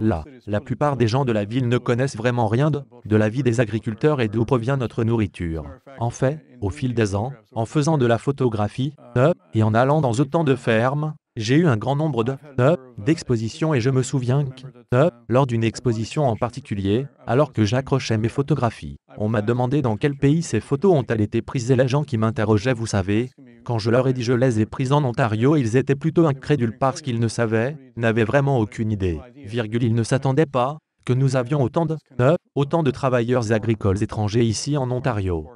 Là, la plupart des gens de la ville ne connaissent vraiment rien de, la vie des agriculteurs et d'où provient notre nourriture. En fait, au fil des ans, en faisant de la photographie, euh, et en allant dans autant de fermes, j'ai eu un grand nombre de euh, d'expositions et je me souviens que, euh, lors d'une exposition en particulier, alors que j'accrochais mes photographies, on m'a demandé dans quel pays ces photos ont-elles été prises et les gens qui m'interrogeaient, vous savez, quand je leur ai dit je les ai pris en Ontario, ils étaient plutôt incrédules parce qu'ils ne savaient, n'avaient vraiment aucune idée. ils ne s'attendaient pas que nous avions autant de, autant de travailleurs agricoles étrangers ici en Ontario.